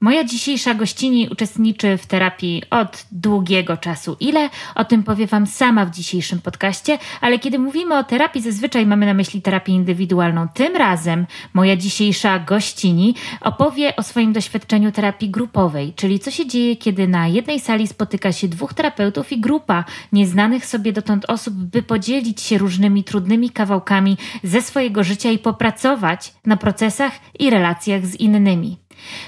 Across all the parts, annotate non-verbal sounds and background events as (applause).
Moja dzisiejsza gościni uczestniczy w terapii od długiego czasu. Ile? O tym powie Wam sama w dzisiejszym podcaście, ale kiedy mówimy o terapii, zazwyczaj mamy na myśli terapię indywidualną. Tym razem moja dzisiejsza gościni opowie o swoim doświadczeniu terapii grupowej, czyli co się dzieje, kiedy na jednej sali spotyka się dwóch terapeutów i grupa nieznanych sobie dotąd osób, by podzielić się różnymi trudnymi kawałkami ze swojego życia i popracować na procesach i relacjach z innymi.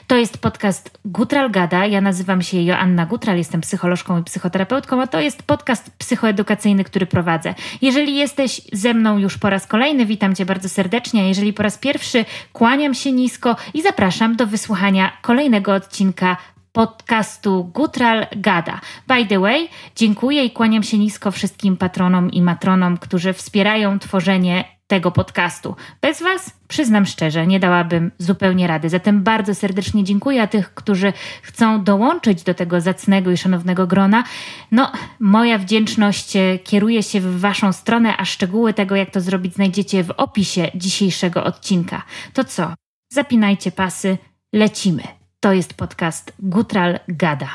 To jest podcast Gutral Gada. Ja nazywam się Joanna Gutral, jestem psycholożką i psychoterapeutką, a to jest podcast psychoedukacyjny, który prowadzę. Jeżeli jesteś ze mną już po raz kolejny, witam Cię bardzo serdecznie. Jeżeli po raz pierwszy, kłaniam się nisko i zapraszam do wysłuchania kolejnego odcinka podcastu Gutral Gada. By the way, dziękuję i kłaniam się nisko wszystkim patronom i matronom, którzy wspierają tworzenie tego podcastu. Bez Was, przyznam szczerze, nie dałabym zupełnie rady. Zatem bardzo serdecznie dziękuję a tych, którzy chcą dołączyć do tego zacnego i szanownego grona. No, moja wdzięczność e, kieruje się w Waszą stronę, a szczegóły tego, jak to zrobić, znajdziecie w opisie dzisiejszego odcinka. To co? Zapinajcie pasy, lecimy. To jest podcast Gutral Gada.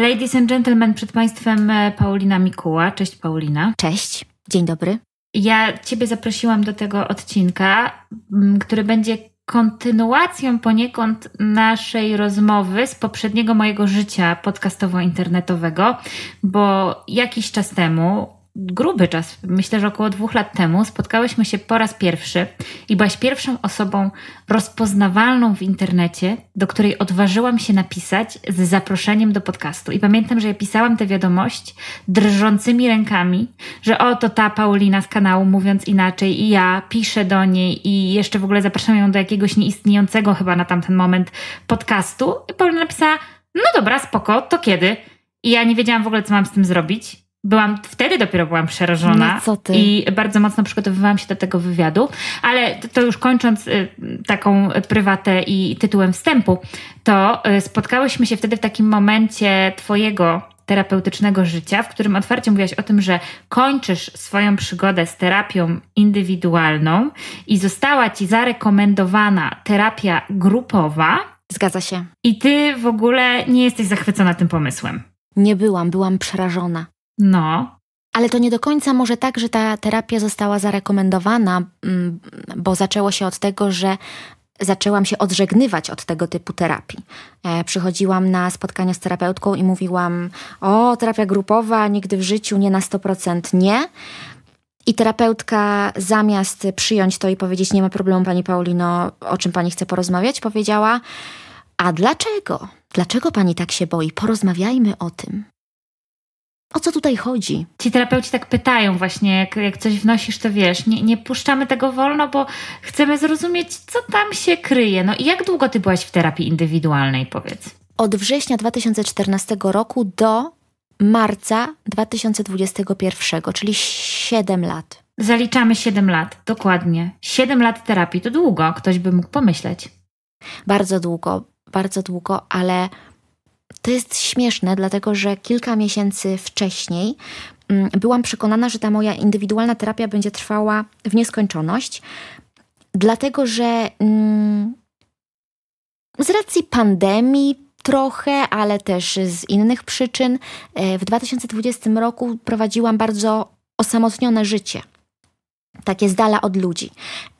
Ladies and gentlemen, przed Państwem e, Paulina Mikuła. Cześć Paulina. Cześć, dzień dobry. Ja Ciebie zaprosiłam do tego odcinka, który będzie kontynuacją poniekąd naszej rozmowy z poprzedniego mojego życia podcastowo-internetowego, bo jakiś czas temu gruby czas, myślę, że około dwóch lat temu, spotkałyśmy się po raz pierwszy i byłaś pierwszą osobą rozpoznawalną w internecie, do której odważyłam się napisać z zaproszeniem do podcastu. I pamiętam, że ja pisałam tę wiadomość drżącymi rękami, że oto ta Paulina z kanału, mówiąc inaczej, i ja piszę do niej i jeszcze w ogóle zapraszam ją do jakiegoś nieistniejącego chyba na tamten moment podcastu. I Paulina napisała, no dobra, spoko, to kiedy? I ja nie wiedziałam w ogóle, co mam z tym zrobić byłam, wtedy dopiero byłam przerażona no co ty? i bardzo mocno przygotowywałam się do tego wywiadu, ale to już kończąc y, taką prywatę i tytułem wstępu, to y, spotkałyśmy się wtedy w takim momencie twojego terapeutycznego życia, w którym otwarcie mówiłaś o tym, że kończysz swoją przygodę z terapią indywidualną i została ci zarekomendowana terapia grupowa. Zgadza się. I ty w ogóle nie jesteś zachwycona tym pomysłem. Nie byłam, byłam przerażona. No. Ale to nie do końca może tak, że ta terapia została zarekomendowana, mm, bo zaczęło się od tego, że zaczęłam się odżegnywać od tego typu terapii. E, przychodziłam na spotkanie z terapeutką i mówiłam: O, terapia grupowa, nigdy w życiu nie na 100% nie. I terapeutka zamiast przyjąć to i powiedzieć: Nie ma problemu, pani Paulino, o czym pani chce porozmawiać, powiedziała: A dlaczego? Dlaczego pani tak się boi? Porozmawiajmy o tym. O co tutaj chodzi? Ci terapeuci tak pytają właśnie, jak, jak coś wnosisz, to wiesz, nie, nie puszczamy tego wolno, bo chcemy zrozumieć, co tam się kryje. No i jak długo ty byłaś w terapii indywidualnej, powiedz? Od września 2014 roku do marca 2021, czyli 7 lat. Zaliczamy 7 lat, dokładnie. 7 lat terapii to długo, ktoś by mógł pomyśleć. Bardzo długo, bardzo długo, ale to jest śmieszne, dlatego że kilka miesięcy wcześniej mm, byłam przekonana, że ta moja indywidualna terapia będzie trwała w nieskończoność, dlatego że mm, z racji pandemii trochę, ale też z innych przyczyn, e, w 2020 roku prowadziłam bardzo osamotnione życie. Takie z dala od ludzi.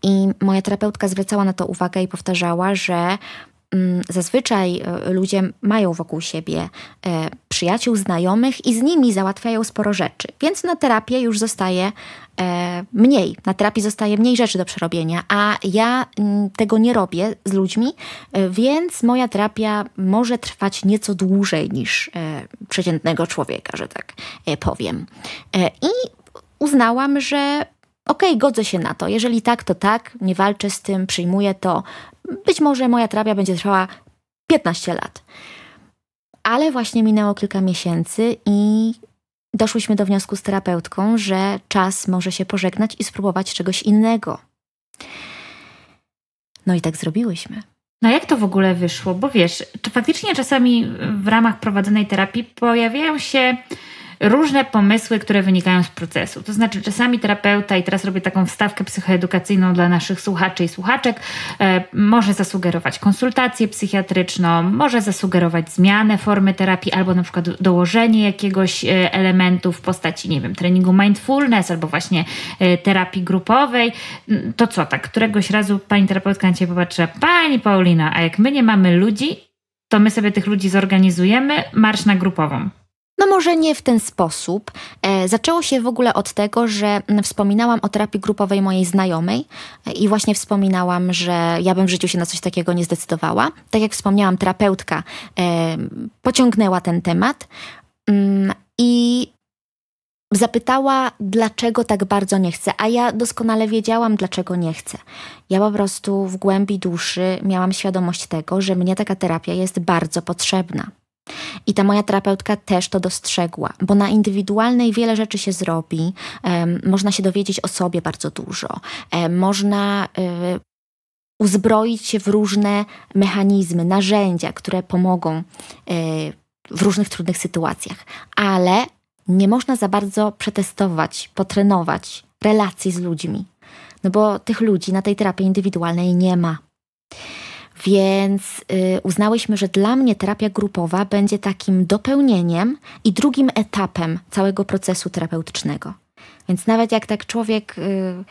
I moja terapeutka zwracała na to uwagę i powtarzała, że Mm, zazwyczaj e, ludzie mają wokół siebie e, przyjaciół, znajomych i z nimi załatwiają sporo rzeczy, więc na terapię już zostaje e, mniej, na terapii zostaje mniej rzeczy do przerobienia, a ja mm, tego nie robię z ludźmi, więc moja terapia może trwać nieco dłużej niż przeciętnego człowieka, że tak powiem. I uznałam, że okej, okay, godzę się na to. Jeżeli tak, to tak, nie walczę z tym, przyjmuję to. Być może moja terapia będzie trwała 15 lat. Ale właśnie minęło kilka miesięcy i doszłyśmy do wniosku z terapeutką, że czas może się pożegnać i spróbować czegoś innego. No i tak zrobiłyśmy. No jak to w ogóle wyszło? Bo wiesz, czy faktycznie czasami w ramach prowadzonej terapii pojawiają się różne pomysły, które wynikają z procesu. To znaczy, czasami terapeuta, i teraz robię taką wstawkę psychoedukacyjną dla naszych słuchaczy i słuchaczek, e, może zasugerować konsultację psychiatryczną, może zasugerować zmianę formy terapii, albo na przykład dołożenie jakiegoś e, elementu w postaci, nie wiem, treningu mindfulness, albo właśnie e, terapii grupowej. To co, tak, któregoś razu pani terapeutka na ciebie popatrzy, pani Paulina, a jak my nie mamy ludzi, to my sobie tych ludzi zorganizujemy, marsz na grupową. No może nie w ten sposób. E, zaczęło się w ogóle od tego, że mm, wspominałam o terapii grupowej mojej znajomej e, i właśnie wspominałam, że ja bym w życiu się na coś takiego nie zdecydowała. Tak jak wspomniałam, terapeutka e, pociągnęła ten temat mm, i zapytała, dlaczego tak bardzo nie chcę, a ja doskonale wiedziałam, dlaczego nie chcę. Ja po prostu w głębi duszy miałam świadomość tego, że mnie taka terapia jest bardzo potrzebna. I ta moja terapeutka też to dostrzegła, bo na indywidualnej wiele rzeczy się zrobi. Można się dowiedzieć o sobie bardzo dużo. Można y, uzbroić się w różne mechanizmy, narzędzia, które pomogą y, w różnych trudnych sytuacjach, ale nie można za bardzo przetestować, potrenować relacji z ludźmi, no bo tych ludzi na tej terapii indywidualnej nie ma. Więc y, uznałyśmy, że dla mnie terapia grupowa będzie takim dopełnieniem i drugim etapem całego procesu terapeutycznego. Więc nawet jak tak człowiek y,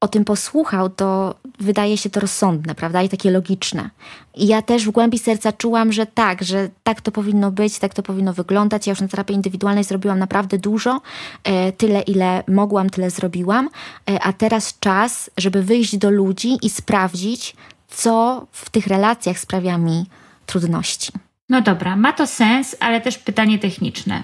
o tym posłuchał, to wydaje się to rozsądne, prawda? I takie logiczne. I ja też w głębi serca czułam, że tak, że tak to powinno być, tak to powinno wyglądać. Ja już na terapii indywidualnej zrobiłam naprawdę dużo, e, tyle ile mogłam, tyle zrobiłam, e, a teraz czas, żeby wyjść do ludzi i sprawdzić, co w tych relacjach sprawia mi trudności. No dobra, ma to sens, ale też pytanie techniczne.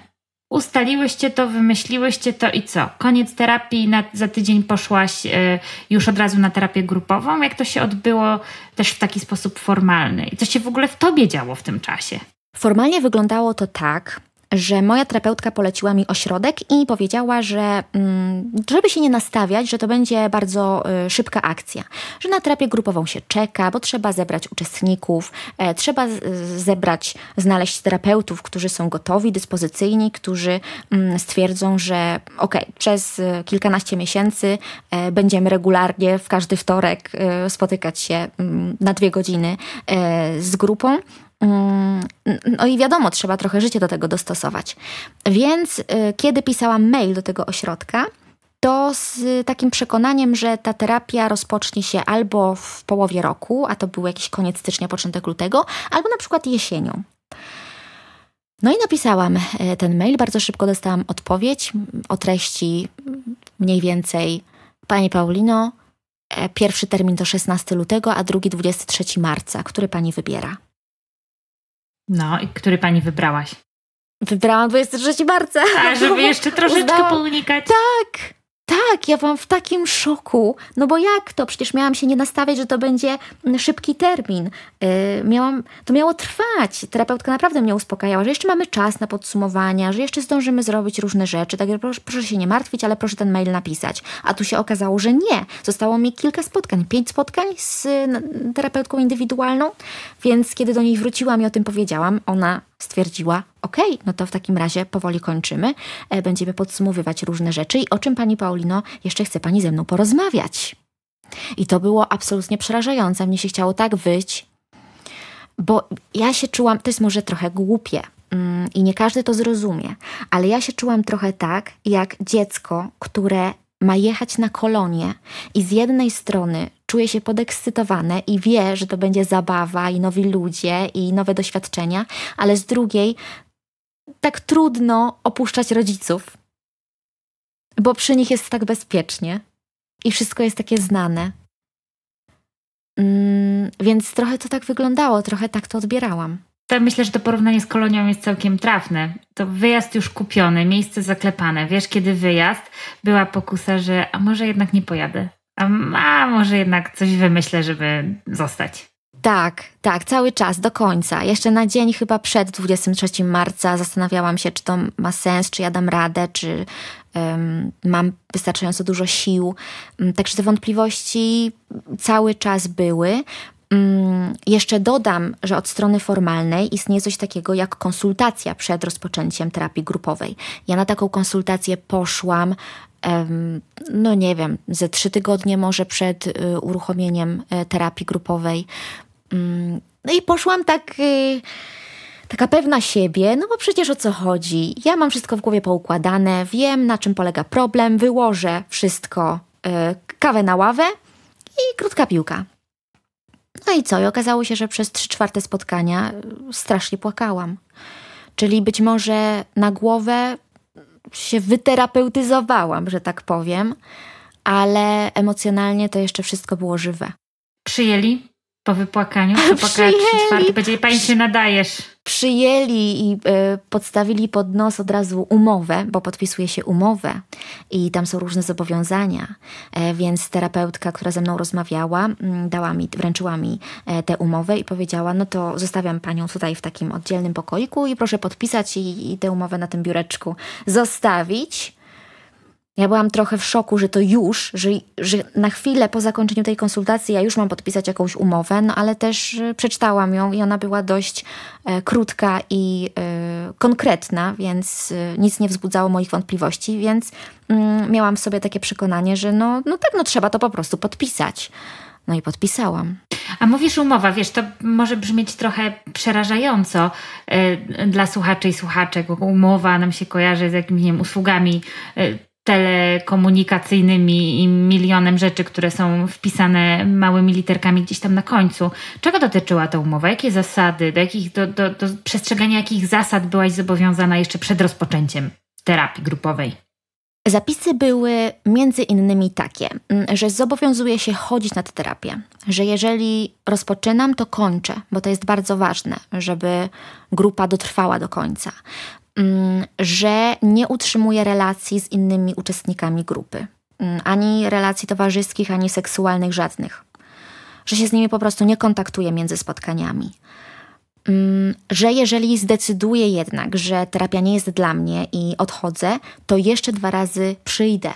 Ustaliłyście to, wymyśliłyście to i co? Koniec terapii, na, za tydzień poszłaś y, już od razu na terapię grupową. Jak to się odbyło też w taki sposób formalny? I co się w ogóle w tobie działo w tym czasie? Formalnie wyglądało to tak, że moja terapeutka poleciła mi ośrodek i powiedziała, że mm, żeby się nie nastawiać, że to będzie bardzo y, szybka akcja, że na terapię grupową się czeka, bo trzeba zebrać uczestników, e, trzeba zebrać, znaleźć terapeutów, którzy są gotowi, dyspozycyjni, którzy mm, stwierdzą, że ok, przez y, kilkanaście miesięcy e, będziemy regularnie w każdy wtorek e, spotykać się mm, na dwie godziny z grupą Mm, no i wiadomo, trzeba trochę życie do tego dostosować. Więc y, kiedy pisałam mail do tego ośrodka, to z takim przekonaniem, że ta terapia rozpocznie się albo w połowie roku, a to był jakiś koniec stycznia, początek lutego, albo na przykład jesienią. No i napisałam y, ten mail, bardzo szybko dostałam odpowiedź o treści mniej więcej Pani Paulino, e, pierwszy termin to 16 lutego, a drugi 23 marca, który Pani wybiera. No i który pani wybrałaś? Wybrałam 23 marca. A, tak, żeby jeszcze troszeczkę Uznałam, pounikać. Tak, tak, ja byłam w takim szoku. No bo jak to? Przecież miałam się nie nastawiać, że to będzie mm, szybki termin. Yy, miałam, to miało trwać. Terapeutka naprawdę mnie uspokajała, że jeszcze mamy czas na podsumowania, że jeszcze zdążymy zrobić różne rzeczy. Także proszę, proszę się nie martwić, ale proszę ten mail napisać. A tu się okazało, że nie. Zostało mi kilka spotkań, pięć spotkań z terapeutką indywidualną, więc kiedy do niej wróciłam i o tym powiedziałam, ona stwierdziła, ok, no to w takim razie powoli kończymy, e, będziemy podsumowywać różne rzeczy i o czym Pani Paulino jeszcze chce Pani ze mną porozmawiać. I to było absolutnie przerażające, mnie się chciało tak wyć, bo ja się czułam, to jest może trochę głupie, mm, i nie każdy to zrozumie, ale ja się czułam trochę tak, jak dziecko, które ma jechać na kolonie i z jednej strony czuje się podekscytowane i wie, że to będzie zabawa i nowi ludzie i nowe doświadczenia, ale z drugiej tak trudno opuszczać rodziców, bo przy nich jest tak bezpiecznie i wszystko jest takie znane. Mm, więc trochę to tak wyglądało, trochę tak to odbierałam. To myślę, że to porównanie z kolonią jest całkiem trafne. To wyjazd już kupiony, miejsce zaklepane. Wiesz, kiedy wyjazd, była pokusa, że a może jednak nie pojadę a może jednak coś wymyślę, żeby zostać. Tak, tak, cały czas, do końca. Jeszcze na dzień chyba przed 23 marca zastanawiałam się, czy to ma sens, czy ja dam radę, czy um, mam wystarczająco dużo sił. Mm, także te wątpliwości cały czas były. Mm, jeszcze dodam, że od strony formalnej istnieje coś takiego jak konsultacja przed rozpoczęciem terapii grupowej. Ja na taką konsultację poszłam, no nie wiem, ze trzy tygodnie może przed y, uruchomieniem y, terapii grupowej. Mm, no i poszłam tak y, taka pewna siebie, no bo przecież o co chodzi? Ja mam wszystko w głowie poukładane, wiem na czym polega problem, wyłożę wszystko, yy, kawę na ławę i krótka piłka. No i co? I okazało się, że przez trzy czwarte spotkania e, strasznie płakałam. Czyli być może na głowę się wyterapeutyzowałam, że tak powiem, ale emocjonalnie to jeszcze wszystko było żywe. Przyjęli po wypłakaniu, po czwarty, powiedzieli, pani się nadajesz. Przyjęli i y, podstawili pod nos od razu umowę, bo podpisuje się umowę i tam są różne zobowiązania. E, więc terapeutka, która ze mną rozmawiała, mm, dała mi, wręczyła mi e, tę umowę i powiedziała, no to zostawiam panią tutaj w takim oddzielnym pokoiku i proszę podpisać i, i tę umowę na tym biureczku zostawić. Ja byłam trochę w szoku, że to już, że, że na chwilę po zakończeniu tej konsultacji ja już mam podpisać jakąś umowę, no ale też y, przeczytałam ją i ona była dość e, krótka i e, konkretna, więc e, nic nie wzbudzało moich wątpliwości, więc mm, miałam w sobie takie przekonanie, że no, no tak, no trzeba to po prostu podpisać. No i podpisałam. A mówisz umowa, wiesz, to może brzmieć trochę przerażająco y, dla słuchaczy i słuchaczek. Umowa nam się kojarzy z jakimiś nie wiem, usługami y, telekomunikacyjnymi i milionem rzeczy, które są wpisane małymi literkami gdzieś tam na końcu. Czego dotyczyła ta umowa? Jakie zasady? Do, jakich, do, do, do przestrzegania jakich zasad byłaś zobowiązana jeszcze przed rozpoczęciem terapii grupowej? Zapisy były między innymi takie, mm, że zobowiązuję się chodzić na tę terapię, że jeżeli rozpoczynam, to kończę, bo to jest bardzo ważne, żeby grupa dotrwała do końca, Mm, że nie utrzymuje relacji z innymi uczestnikami grupy. Mm, ani relacji towarzyskich, ani seksualnych żadnych. Że się z nimi po prostu nie kontaktuje między spotkaniami. Mm, że jeżeli zdecyduję jednak, że terapia nie jest dla mnie i odchodzę, to jeszcze dwa razy przyjdę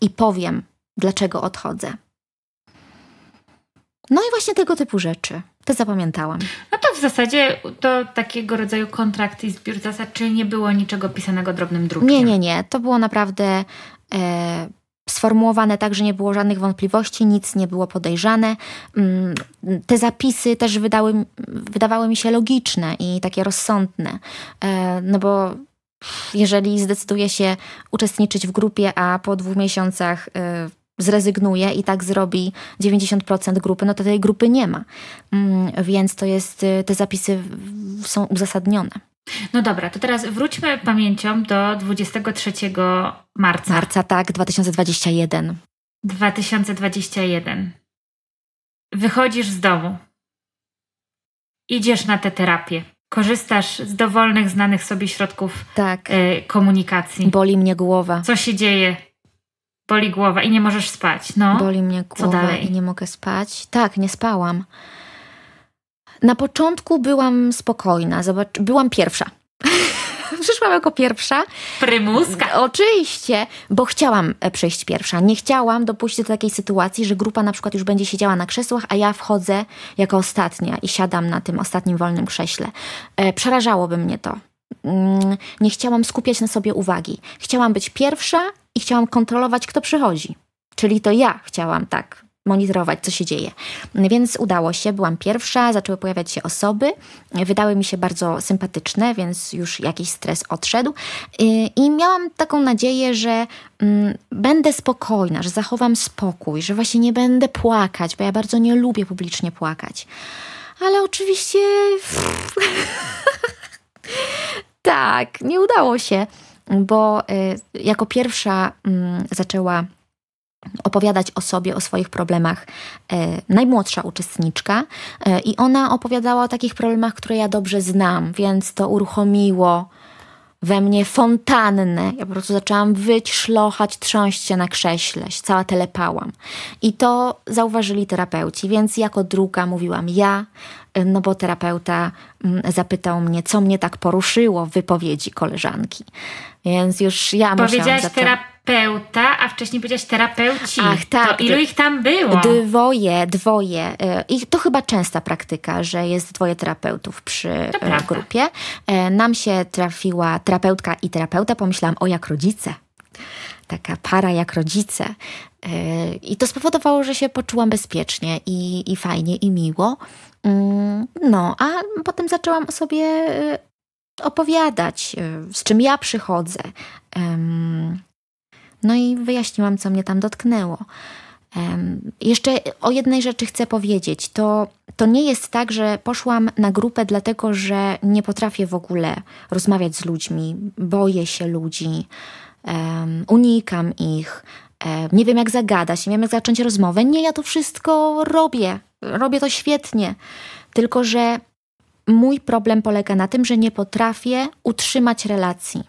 i powiem, dlaczego odchodzę. No i właśnie tego typu rzeczy. To zapamiętałam. No to w zasadzie to takiego rodzaju kontrakt i zbiór zasad, czyli nie było niczego pisanego drobnym drukiem? Nie, nie, nie. To było naprawdę e, sformułowane tak, że nie było żadnych wątpliwości, nic nie było podejrzane. Mm, te zapisy też wydały, wydawały mi się logiczne i takie rozsądne, e, no bo jeżeli zdecyduje się uczestniczyć w grupie, a po dwóch miesiącach... E, zrezygnuje i tak zrobi 90% grupy, no to tej grupy nie ma. Mm, więc to jest, y, te zapisy są uzasadnione. No dobra, to teraz wróćmy pamięcią do 23 marca. Marca, tak, 2021. 2021. Wychodzisz z domu. Idziesz na tę terapię. Korzystasz z dowolnych, znanych sobie środków tak. y, komunikacji. Boli mnie głowa. Co się dzieje? Boli głowa i nie możesz spać, no. Boli mnie głowa i nie mogę spać. Tak, nie spałam. Na początku byłam spokojna, Zobacz, byłam pierwsza. (laughs) Przyszłam jako pierwsza. Prymuska. Oczywiście, bo chciałam e, przejść pierwsza. Nie chciałam dopuścić do takiej sytuacji, że grupa na przykład już będzie siedziała na krzesłach, a ja wchodzę jako ostatnia i siadam na tym ostatnim wolnym krześle. E, przerażałoby mnie to mm, nie chciałam skupiać na sobie uwagi. Chciałam być pierwsza i chciałam kontrolować, kto przychodzi. Czyli to ja chciałam tak monitorować, co się dzieje. Więc udało się, byłam pierwsza, zaczęły pojawiać się osoby, wydały mi się bardzo sympatyczne, więc już jakiś stres odszedł. Y, I miałam taką nadzieję, że mm, będę spokojna, że zachowam spokój, że właśnie nie będę płakać, bo ja bardzo nie lubię publicznie płakać. Ale oczywiście. (laughs) tak, nie udało się bo y, jako pierwsza mm, zaczęła opowiadać o sobie, o swoich problemach y, najmłodsza uczestniczka y, i ona opowiadała o takich problemach, które ja dobrze znam, więc to uruchomiło we mnie fontannę. Ja po prostu zaczęłam wyć, szlochać, trząść się na krześle, cała telepałam. I to zauważyli terapeuci, więc jako druga mówiłam ja, no bo terapeuta mm, zapytał mnie, co mnie tak poruszyło w wypowiedzi koleżanki. Więc już ja musiałam... Powiedziałaś terapeuta, a wcześniej powiedziałaś terapeuci. Ach, tak. To ilu ich tam było? Dwoje, dwoje. E, I to chyba częsta praktyka, że jest dwoje terapeutów przy e, grupie. E, nam się trafiła terapeutka i terapeuta. Pomyślałam, o jak rodzice. Taka para jak rodzice. I to spowodowało, że się poczułam bezpiecznie i, i fajnie, i miło. Mm, no, a potem zaczęłam o sobie opowiadać, z czym ja przychodzę, no i wyjaśniłam, co mnie tam dotknęło. Um, jeszcze o jednej rzeczy chcę powiedzieć. To, to nie jest tak, że poszłam na grupę dlatego, że nie potrafię w ogóle rozmawiać z ludźmi, boję się ludzi, um, unikam ich, um, nie wiem jak zagadać, nie wiem jak zacząć rozmowę. Nie, ja to wszystko robię, robię to świetnie. Tylko, że mój problem polega na tym, że nie potrafię utrzymać relacji.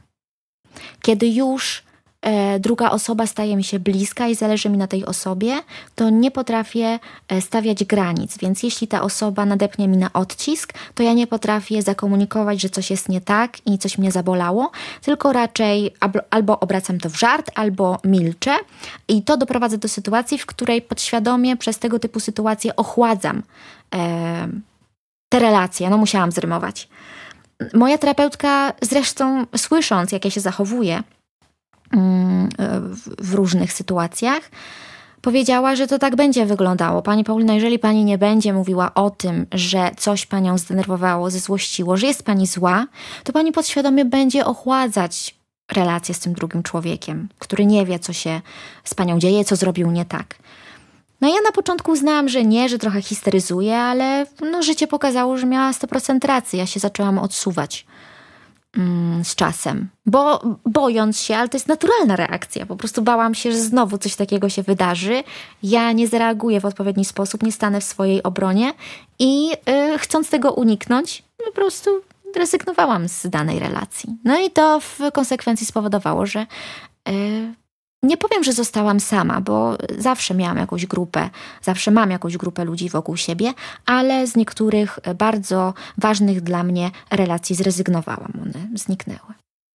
Kiedy już E, druga osoba staje mi się bliska i zależy mi na tej osobie, to nie potrafię e, stawiać granic. Więc jeśli ta osoba nadepnie mi na odcisk, to ja nie potrafię zakomunikować, że coś jest nie tak i coś mnie zabolało, tylko raczej albo obracam to w żart, albo milczę. I to doprowadza do sytuacji, w której podświadomie przez tego typu sytuacje ochładzam e, te relacje. No, musiałam zrymować. Moja terapeutka, zresztą słysząc, jak ja się zachowuję, w różnych sytuacjach, powiedziała, że to tak będzie wyglądało. Pani Paulina, jeżeli pani nie będzie mówiła o tym, że coś panią zdenerwowało, zezłościło, że jest pani zła, to pani podświadomie będzie ochładzać relację z tym drugim człowiekiem, który nie wie, co się z panią dzieje, co zrobił nie tak. No ja na początku uznałam, że nie, że trochę histeryzuję, ale no, życie pokazało, że miała 100% racji. Ja się zaczęłam odsuwać Mm, z czasem, bo bojąc się, ale to jest naturalna reakcja. Po prostu bałam się, że znowu coś takiego się wydarzy. Ja nie zareaguję w odpowiedni sposób, nie stanę w swojej obronie i yy, chcąc tego uniknąć, po prostu rezygnowałam z danej relacji. No i to w konsekwencji spowodowało, że yy, nie powiem, że zostałam sama, bo zawsze miałam jakąś grupę, zawsze mam jakąś grupę ludzi wokół siebie, ale z niektórych bardzo ważnych dla mnie relacji zrezygnowałam, one zniknęły.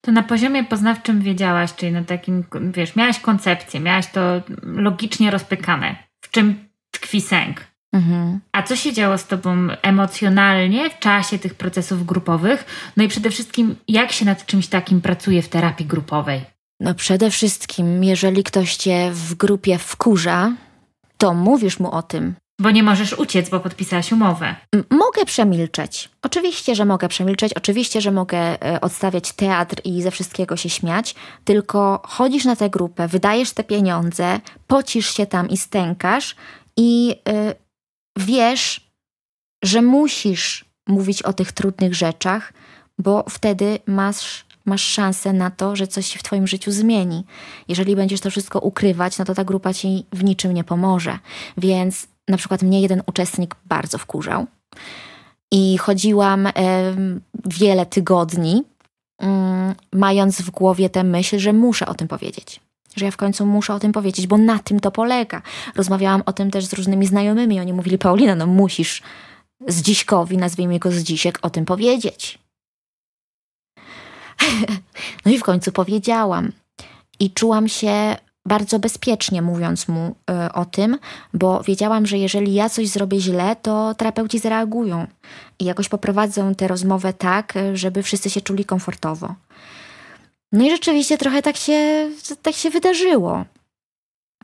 To na poziomie poznawczym wiedziałaś, czyli na takim, wiesz, miałaś koncepcję, miałaś to logicznie rozpykane, w czym tkwi sęk. Mhm. A co się działo z tobą emocjonalnie w czasie tych procesów grupowych? No i przede wszystkim, jak się nad czymś takim pracuje w terapii grupowej? No przede wszystkim, jeżeli ktoś cię w grupie wkurza, to mówisz mu o tym. Bo nie możesz uciec, bo podpisałaś umowę. M mogę przemilczeć. Oczywiście, że mogę przemilczeć, oczywiście, że mogę e, odstawiać teatr i ze wszystkiego się śmiać, tylko chodzisz na tę grupę, wydajesz te pieniądze, pocisz się tam i stękasz i e, wiesz, że musisz mówić o tych trudnych rzeczach, bo wtedy masz masz szansę na to, że coś się w Twoim życiu zmieni. Jeżeli będziesz to wszystko ukrywać, no to ta grupa Ci w niczym nie pomoże. Więc na przykład mnie jeden uczestnik bardzo wkurzał. I chodziłam y, wiele tygodni, y, mając w głowie tę myśl, że muszę o tym powiedzieć że ja w końcu muszę o tym powiedzieć, bo na tym to polega. Rozmawiałam o tym też z różnymi znajomymi, oni mówili, Paulina, no musisz Zdziśkowi, nazwijmy go Zdzisiek, o tym powiedzieć. (laughs) No i w końcu powiedziałam. I czułam się bardzo bezpiecznie mówiąc mu y, o tym, bo wiedziałam, że jeżeli ja coś zrobię źle, to terapeuci zareagują i jakoś poprowadzą tę rozmowę tak, e, żeby wszyscy się czuli komfortowo. No i rzeczywiście trochę tak się, tak się wydarzyło.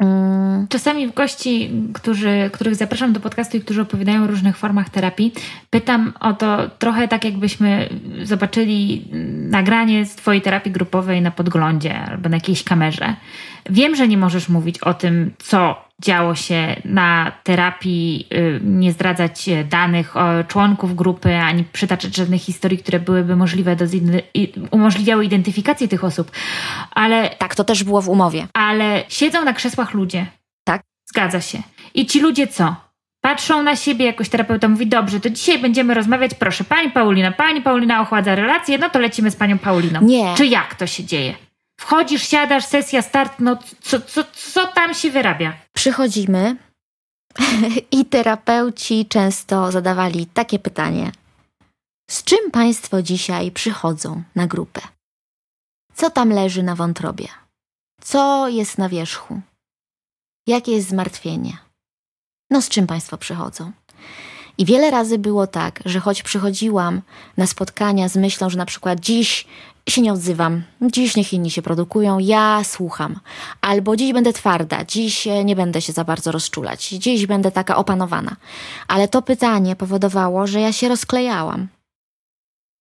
Mm. Czasami w gości, którzy, których zapraszam do podcastu i którzy opowiadają o różnych formach terapii, pytam o to trochę tak, jakbyśmy zobaczyli nagranie z Twojej terapii grupowej na podglądzie albo na jakiejś kamerze. Wiem, że nie możesz mówić o tym, co działo się na terapii, y, nie zdradzać y, danych o członków grupy, ani przytaczać żadnych historii, które byłyby możliwe do umożliwiały identyfikację tych osób. Ale tak, to też było w umowie. Ale siedzą na krzesłach ludzie. Tak. Zgadza się. I ci ludzie co? patrzą na siebie, jakoś terapeuta mówi, dobrze, to dzisiaj będziemy rozmawiać, proszę, pani Paulina, pani Paulina ochładza relacje, no to lecimy z panią Pauliną. Nie. Czy jak to się dzieje? Wchodzisz, siadasz, sesja, start, no co, co, co tam się wyrabia? Przychodzimy (laughs) i terapeuci często zadawali takie pytanie. Z czym Państwo dzisiaj przychodzą na grupę? Co tam leży na wątrobie? Co jest na wierzchu? Jakie jest zmartwienie? No z czym Państwo przychodzą? I wiele razy było tak, że choć przychodziłam na spotkania z myślą, że na przykład dziś się nie odzywam, dziś niech inni się produkują, ja słucham. Albo dziś będę twarda, dziś nie będę się za bardzo rozczulać, dziś będę taka opanowana. Ale to pytanie powodowało, że ja się rozklejałam.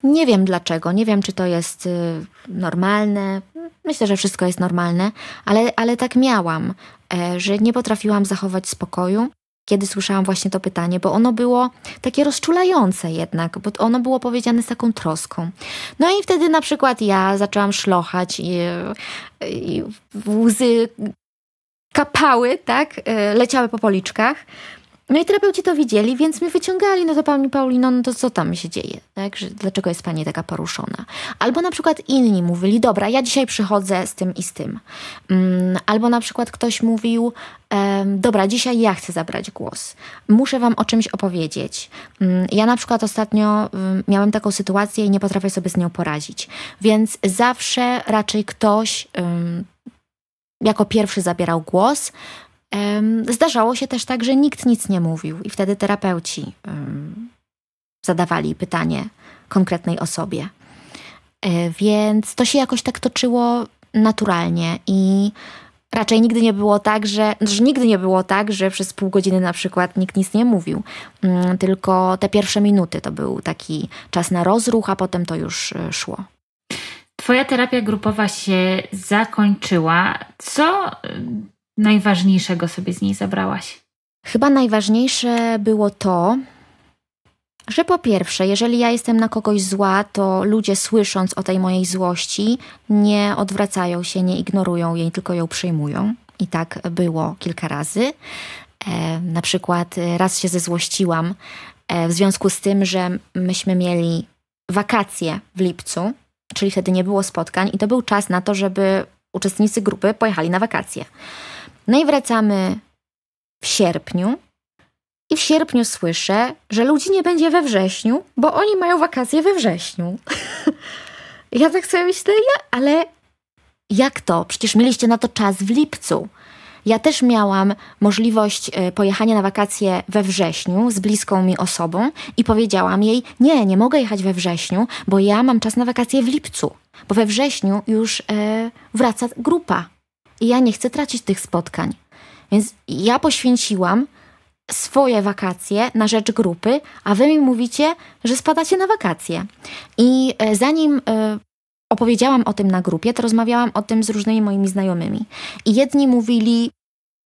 Nie wiem dlaczego, nie wiem czy to jest y, normalne. Myślę, że wszystko jest normalne, ale, ale tak miałam, e, że nie potrafiłam zachować spokoju, kiedy słyszałam właśnie to pytanie, bo ono było takie rozczulające jednak, bo ono było powiedziane z taką troską. No i wtedy na przykład ja zaczęłam szlochać i, i łzy kapały, tak, e, leciały po policzkach. No i terapeuci to widzieli, więc mnie wyciągali, no to pani Paulino, no to co tam się dzieje? Tak? Że dlaczego jest pani taka poruszona? Albo na przykład inni mówili, dobra, ja dzisiaj przychodzę z tym i z tym. Mm, albo na przykład ktoś mówił, dobra, dzisiaj ja chcę zabrać głos. Muszę wam o czymś opowiedzieć. Mm, ja na przykład ostatnio mm, miałem taką sytuację i nie potrafię sobie z nią poradzić. Więc zawsze raczej ktoś jako pierwszy zabierał głos, Zdarzało się też tak, że nikt nic nie mówił, i wtedy terapeuci zadawali pytanie konkretnej osobie. E, więc to się jakoś tak toczyło naturalnie i raczej nigdy nie było tak, że, że znaczy nigdy nie było tak, że przez pół godziny na przykład nikt nic nie mówił. Mm, tylko te pierwsze minuty to był taki czas na rozruch, a potem to już e, szło. Twoja terapia grupowa się zakończyła. Co najważniejszego sobie z niej zabrałaś? Chyba najważniejsze było to, że po pierwsze, jeżeli ja jestem na kogoś zła, to ludzie słysząc o tej mojej złości nie odwracają się, nie ignorują jej, tylko ją przyjmują. I tak było kilka razy. E, na przykład e, raz się zezłościłam e, w związku z tym, że myśmy mieli wakacje w lipcu, czyli wtedy nie było spotkań, i to był czas na to, żeby uczestnicy grupy pojechali na wakacje. No i wracamy w sierpniu. I w sierpniu słyszę, że ludzi nie będzie we wrześniu, bo oni mają wakacje we wrześniu. (laughs) ja tak sobie myślę, ja, ale jak to? Przecież mieliście na to czas w lipcu. Ja też miałam możliwość y, pojechania na wakacje we wrześniu z bliską mi osobą i powiedziałam jej: Nie, nie mogę jechać we wrześniu, bo ja mam czas na wakacje w lipcu, bo we wrześniu już e, wraca grupa i ja nie chcę tracić tych spotkań. Więc ja poświęciłam swoje wakacje na rzecz grupy, a wy mi mówicie, że spadacie na wakacje. I y, zanim opowiedziałam o tym na grupie, to rozmawiałam o tym z różnymi moimi znajomymi. I jedni mówili,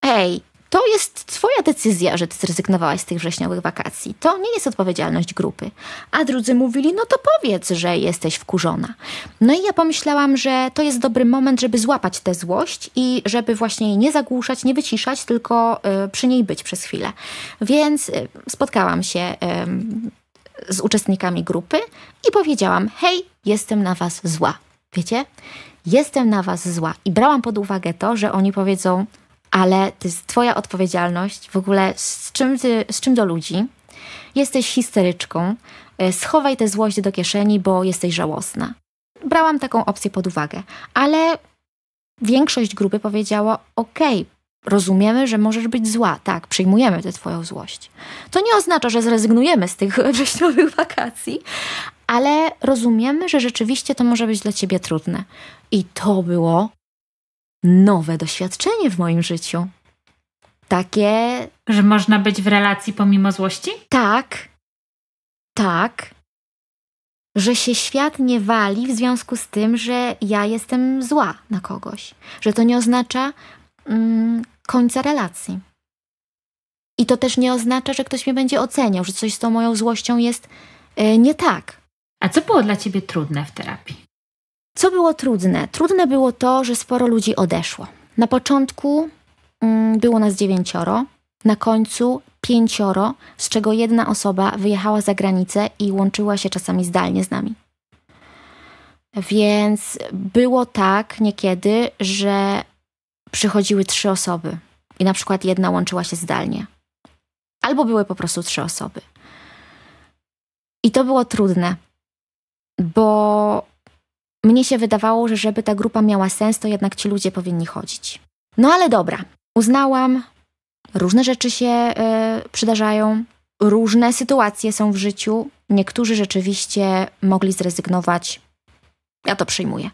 ej, to jest twoja decyzja, że ty zrezygnowałaś z tych wrześniowych wakacji. To nie jest odpowiedzialność grupy. A drudzy mówili, no to powiedz, że jesteś wkurzona. No i ja pomyślałam, że to jest dobry moment, żeby złapać tę złość i żeby właśnie jej nie zagłuszać, nie wyciszać, tylko y, przy niej być przez chwilę. Więc y, spotkałam się y, z uczestnikami grupy i powiedziałam: Hej, jestem na was zła. Wiecie? Jestem na was zła. I brałam pod uwagę to, że oni powiedzą: Ale to jest twoja odpowiedzialność, w ogóle z czym, ty, z czym do ludzi? Jesteś histeryczką, e, schowaj tę złość do kieszeni, bo jesteś żałosna. Brałam taką opcję pod uwagę, ale większość grupy powiedziała: OK, rozumiemy, że możesz być zła. Tak, przyjmujemy tę Twoją złość. To nie oznacza, że zrezygnujemy z tych (laughs) wrześniowych wakacji, ale rozumiemy, że rzeczywiście to może być dla Ciebie trudne. I to było nowe doświadczenie w moim życiu. Takie. Że można być w relacji pomimo złości? Tak. Tak. Że się świat nie wali w związku z tym, że ja jestem zła na kogoś. Że to nie oznacza, mm, końca relacji. I to też nie oznacza, że ktoś mnie będzie oceniał, że coś z tą moją złością jest yy, nie tak. A co było dla ciebie trudne w terapii? Co było trudne? Trudne było to, że sporo ludzi odeszło. Na początku mm, było nas dziewięcioro, na końcu pięcioro, z czego jedna osoba wyjechała za granicę i łączyła się czasami zdalnie z nami. Więc było tak niekiedy, że przychodziły trzy osoby i na przykład jedna łączyła się zdalnie. Albo były po prostu trzy osoby. I to było trudne, bo mnie się wydawało, że żeby ta grupa miała sens, to jednak ci ludzie powinni chodzić. No ale dobra, uznałam, różne rzeczy się y, przydarzają, różne sytuacje są w życiu. Niektórzy rzeczywiście mogli zrezygnować. Ja to przyjmuję.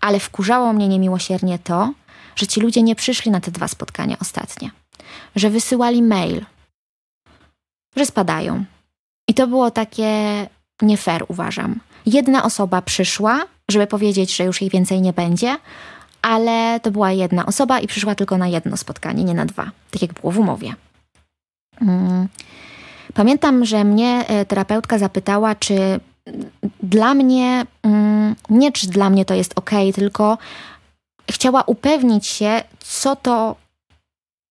Ale wkurzało mnie niemiłosiernie to, że ci ludzie nie przyszli na te dwa spotkania ostatnie, że wysyłali mail, że spadają. I to było takie nie fair, uważam. Jedna osoba przyszła, żeby powiedzieć, że już jej więcej nie będzie, ale to była jedna osoba i przyszła tylko na jedno spotkanie, nie na dwa, tak jak było w umowie. Mm. Pamiętam, że mnie e, terapeutka zapytała, czy dla mnie, mm, nie czy dla mnie to jest ok, tylko chciała upewnić się, co to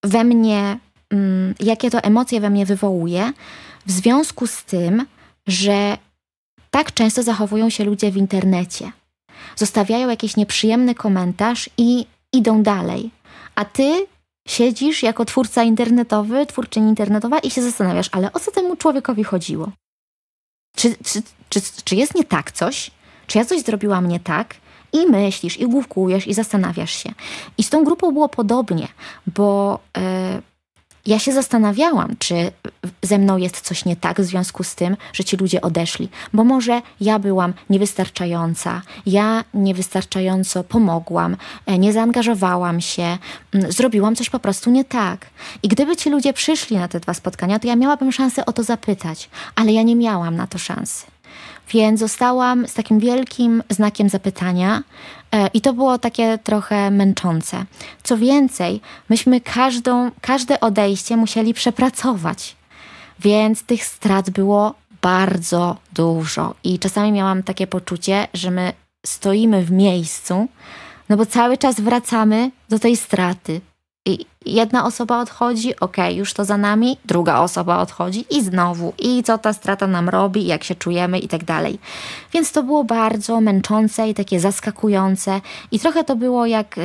we mnie, mm, jakie to emocje we mnie wywołuje, w związku z tym, że tak często zachowują się ludzie w internecie. Zostawiają jakiś nieprzyjemny komentarz i idą dalej. A ty siedzisz jako twórca internetowy, twórczyni internetowa i się zastanawiasz, ale o co temu człowiekowi chodziło? Czy, czy, czy, czy jest nie tak coś? Czy ja coś zrobiłam nie tak? i myślisz, i główkujesz, i zastanawiasz się. I z tą grupą było podobnie, bo e, ja się zastanawiałam, czy ze mną jest coś nie tak w związku z tym, że ci ludzie odeszli, bo może ja byłam niewystarczająca, ja niewystarczająco pomogłam, e, nie zaangażowałam się, zrobiłam coś po prostu nie tak. I gdyby ci ludzie przyszli na te dwa spotkania, to ja miałabym szansę o to zapytać, ale ja nie miałam na to szansy. Więc zostałam z takim wielkim znakiem zapytania e, i to było takie trochę męczące. Co więcej, myśmy każdą, każde odejście musieli przepracować, więc tych strat było bardzo dużo. I czasami miałam takie poczucie, że my stoimy w miejscu, no bo cały czas wracamy do tej straty, i jedna osoba odchodzi, ok, już to za nami, druga osoba odchodzi i znowu, i co ta strata nam robi, jak się czujemy i tak dalej. Więc to było bardzo męczące i takie zaskakujące, i trochę to było jak,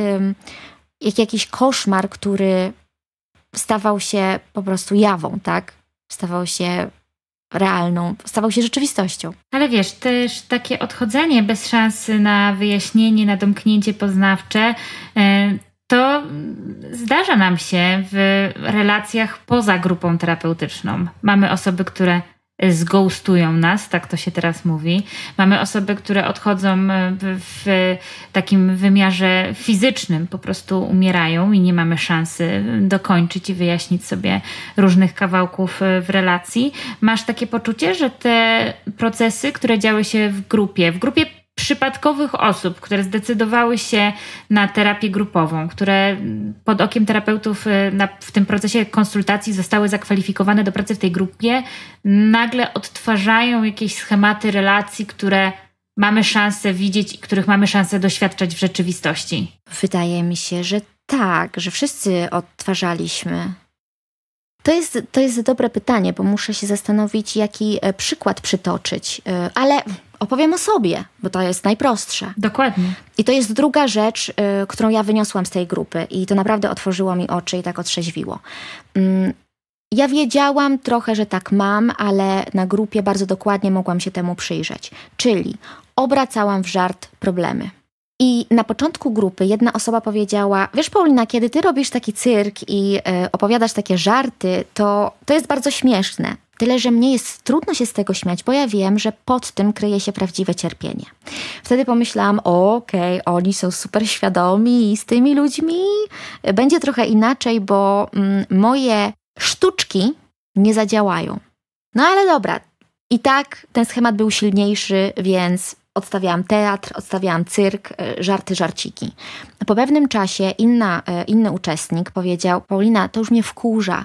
jak jakiś koszmar, który stawał się po prostu jawą, tak? Stawał się realną, stawał się rzeczywistością. Ale wiesz, też takie odchodzenie bez szansy na wyjaśnienie, na domknięcie poznawcze, e, to zdarza nam się w relacjach poza grupą terapeutyczną. Mamy osoby, które zgoustują nas, tak to się teraz mówi. Mamy osoby, które odchodzą e, w takim wymiarze fizycznym, po prostu umierają i nie mamy szansy dokończyć i wyjaśnić sobie różnych kawałków e, w relacji. Masz takie poczucie, że te procesy, które działy się w grupie, w grupie przypadkowych osób, które zdecydowały się na terapię grupową, które pod okiem terapeutów y, na, w tym procesie konsultacji zostały zakwalifikowane do pracy w tej grupie, nagle odtwarzają jakieś schematy relacji, które mamy szansę widzieć i których mamy szansę doświadczać w rzeczywistości? Wydaje mi się, że tak, że wszyscy odtwarzaliśmy. To jest, to jest dobre pytanie, bo muszę się zastanowić, jaki e, przykład przytoczyć, e, ale opowiem o sobie, bo to jest najprostsze. Dokładnie. I to jest druga rzecz, y, którą ja wyniosłam z tej grupy i to naprawdę otworzyło mi oczy i tak otrzeźwiło. Mm, ja wiedziałam trochę, że tak mam, ale na grupie bardzo dokładnie mogłam się temu przyjrzeć. Czyli obracałam w żart problemy. I na początku grupy jedna osoba powiedziała: Wiesz, Paulina, kiedy ty robisz taki cyrk i y, opowiadasz takie żarty, to to jest bardzo śmieszne. Tyle, że mnie jest trudno się z tego śmiać, bo ja wiem, że pod tym kryje się prawdziwe cierpienie. Wtedy pomyślałam, okej, okay, oni są super świadomi i z tymi ludźmi będzie trochę inaczej, bo mm, moje sztuczki nie zadziałają. No ale dobra, i tak ten schemat był silniejszy, więc odstawiałam teatr, odstawiałam cyrk, e, żarty, żarciki. Po pewnym czasie inna, e, inny uczestnik powiedział: Paulina, to już mnie wkurza.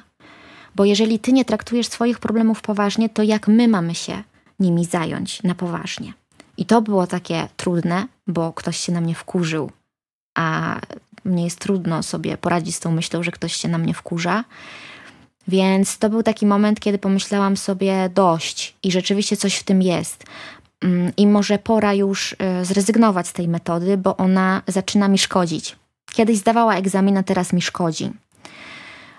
Bo jeżeli ty nie traktujesz swoich problemów poważnie, to jak my mamy się nimi zająć na poważnie? I to było takie trudne, bo ktoś się na mnie wkurzył, a mnie jest trudno sobie poradzić z tą myślą, że ktoś się na mnie wkurza. Więc to był taki moment, kiedy pomyślałam sobie dość i rzeczywiście coś w tym jest. Mm, I może pora już y, zrezygnować z tej metody, bo ona zaczyna mi szkodzić. Kiedyś zdawała egzamin, a teraz mi szkodzi.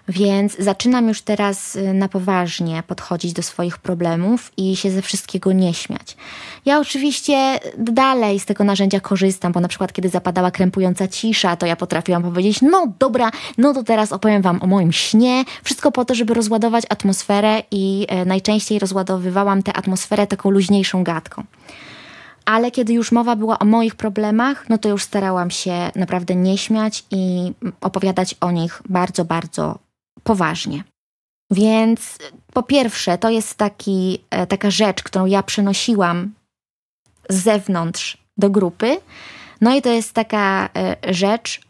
Więc zaczynam już teraz y, na poważnie podchodzić do swoich problemów i się ze wszystkiego nie śmiać. Ja oczywiście dalej z tego narzędzia korzystam, bo na przykład kiedy zapadała krępująca cisza, to ja potrafiłam powiedzieć: No dobra, no to teraz opowiem Wam o moim śnie. Wszystko po to, żeby rozładować atmosferę i e, najczęściej rozładowywałam tę atmosferę taką luźniejszą gadką ale kiedy już mowa była o moich problemach, no to już starałam się naprawdę nie śmiać i mm, opowiadać o nich bardzo, bardzo poważnie. Więc po pierwsze, to jest taki, e, taka rzecz, którą ja przenosiłam z zewnątrz do grupy. No i to jest taka e, rzecz,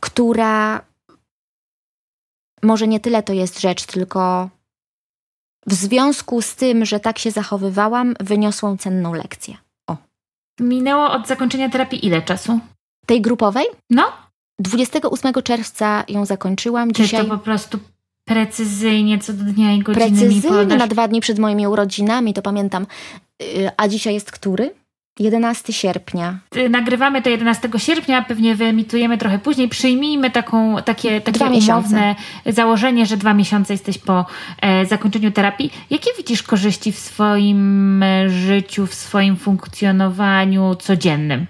która może nie tyle to jest rzecz, tylko w związku z tym, że tak się zachowywałam, wyniosłam cenną lekcję. O. Minęło od zakończenia terapii ile czasu? Tej grupowej? No. 28 czerwca ją zakończyłam. Dzisiaj Czy to po prostu precyzyjnie co do dnia i godziny Precyzyjnie na dwa dni przed moimi urodzinami, to pamiętam. Y, a dzisiaj jest który? 11 sierpnia. Y, nagrywamy to 11 sierpnia, pewnie wyemitujemy trochę później. Przyjmijmy taką, takie, takie umowne założenie, że dwa miesiące jesteś po e, zakończeniu terapii. Jakie widzisz korzyści w swoim e, życiu, w swoim funkcjonowaniu codziennym?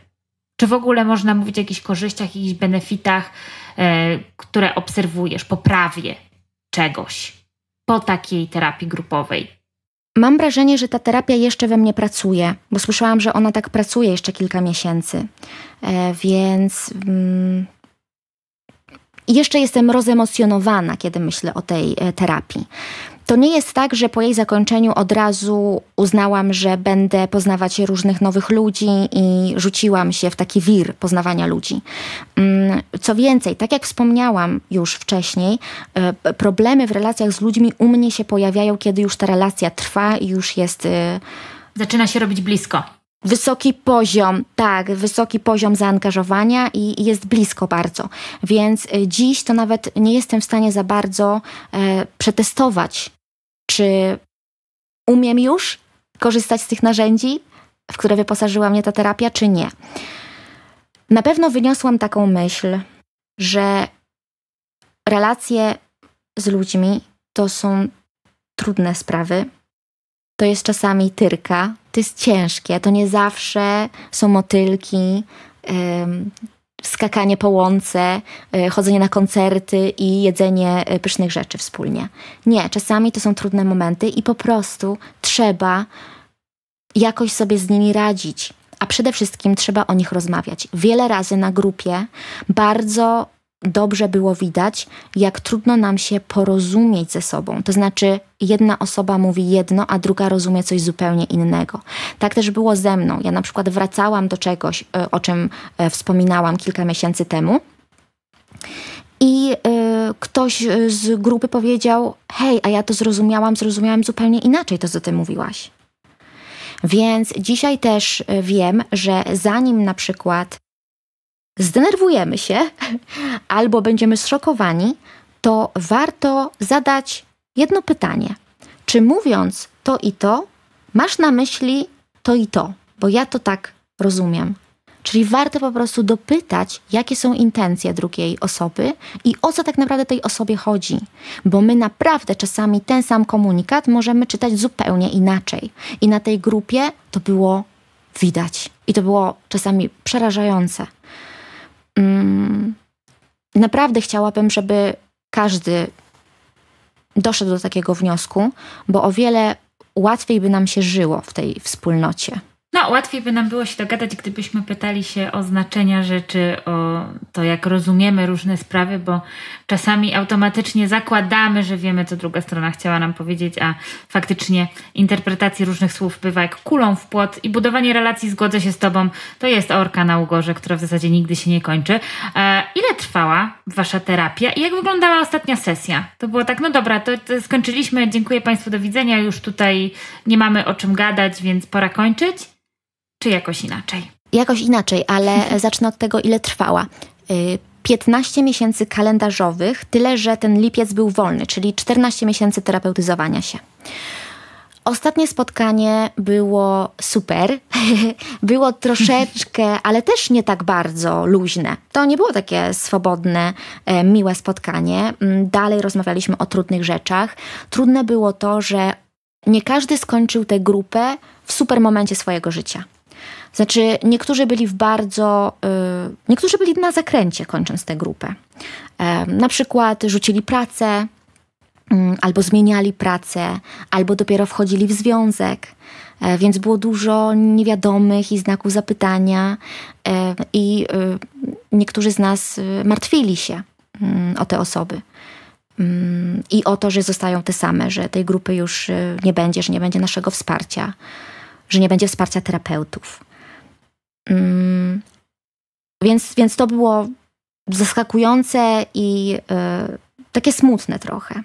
Czy w ogóle można mówić o jakichś korzyściach, jakichś benefitach, e, które obserwujesz, poprawie czegoś po takiej terapii grupowej? Mam wrażenie, że ta terapia jeszcze we mnie pracuje, bo słyszałam, że ona tak pracuje jeszcze kilka miesięcy. E, więc mm, jeszcze jestem rozemocjonowana, kiedy myślę o tej e, terapii. To nie jest tak, że po jej zakończeniu od razu uznałam, że będę poznawać różnych nowych ludzi i rzuciłam się w taki wir poznawania ludzi. Mm, co więcej, tak jak wspomniałam już wcześniej, e, problemy w relacjach z ludźmi u mnie się pojawiają, kiedy już ta relacja trwa i już jest. E, Zaczyna się robić blisko. Wysoki poziom, tak, wysoki poziom zaangażowania i jest blisko bardzo. Więc e, dziś to nawet nie jestem w stanie za bardzo przetestować czy umiem już korzystać z tych narzędzi, w które wyposażyła mnie ta terapia, czy nie. Na pewno wyniosłam taką myśl, że relacje z ludźmi to są trudne sprawy. To jest czasami tyrka, to jest ciężkie, to nie zawsze są motylki, skakanie po łące, e, chodzenie na koncerty i jedzenie e, pysznych rzeczy wspólnie. Nie, czasami to są trudne momenty i po prostu trzeba jakoś sobie z nimi radzić. A przede wszystkim trzeba o nich rozmawiać. Wiele razy na grupie bardzo dobrze było widać, jak trudno nam się porozumieć ze sobą. To znaczy, jedna osoba mówi jedno, a druga rozumie coś zupełnie innego. Tak też było ze mną. Ja na przykład wracałam do czegoś, e, o czym e, wspominałam kilka miesięcy temu. I y, ktoś z grupy powiedział: Hej, a ja to zrozumiałam, zrozumiałam zupełnie inaczej to, co ty mówiłaś. Więc dzisiaj też wiem, że zanim na przykład zdenerwujemy się (laughs) albo będziemy zszokowani, to warto zadać jedno pytanie. Czy mówiąc to i to, masz na myśli to i to? Bo ja to tak rozumiem. Czyli warto po prostu dopytać, jakie są intencje drugiej osoby i o co tak naprawdę tej osobie chodzi. Bo my naprawdę czasami ten sam komunikat możemy czytać zupełnie inaczej. I na tej grupie to było widać. I to było czasami przerażające. Mm, naprawdę chciałabym, żeby każdy doszedł do takiego wniosku, bo o wiele łatwiej by nam się żyło w tej wspólnocie. No, łatwiej by nam było się dogadać, gdybyśmy pytali się o znaczenia rzeczy, o to, jak rozumiemy różne sprawy, bo czasami automatycznie zakładamy, że wiemy, co druga strona chciała nam powiedzieć, a faktycznie interpretacji różnych słów bywa jak kulą w płot i budowanie relacji, zgodzę się z Tobą, to jest orka na ugorze, która w zasadzie nigdy się nie kończy. E, ile trwała Wasza terapia i jak wyglądała ostatnia sesja? To było tak, no dobra, to, to skończyliśmy, dziękuję Państwu, do widzenia, już tutaj nie mamy o czym gadać, więc pora kończyć czy jakoś inaczej? Jakoś inaczej, ale (laughs) zacznę od tego, ile trwała. 15 y, miesięcy kalendarzowych, tyle że ten lipiec był wolny, czyli 14 miesięcy terapeutyzowania się. Ostatnie spotkanie było super. (laughs) było troszeczkę, (laughs) ale też nie tak bardzo luźne. To nie było takie swobodne, e, miłe spotkanie. Mm, dalej rozmawialiśmy o trudnych rzeczach. Trudne było to, że nie każdy skończył tę grupę w super momencie swojego życia. Znaczy, niektórzy byli w bardzo. Y, niektórzy byli na zakręcie, kończąc tę grupę. na przykład rzucili pracę, mm, albo zmieniali pracę, albo dopiero wchodzili w związek. E, więc było dużo niewiadomych i znaków zapytania, e, i y, niektórzy z nas y, martwili się mm, o te osoby mm, i o to, że zostają te same, że tej grupy już nie będzie, że nie będzie naszego wsparcia, że nie będzie wsparcia terapeutów. Mm, więc, więc to było zaskakujące i y, takie smutne trochę.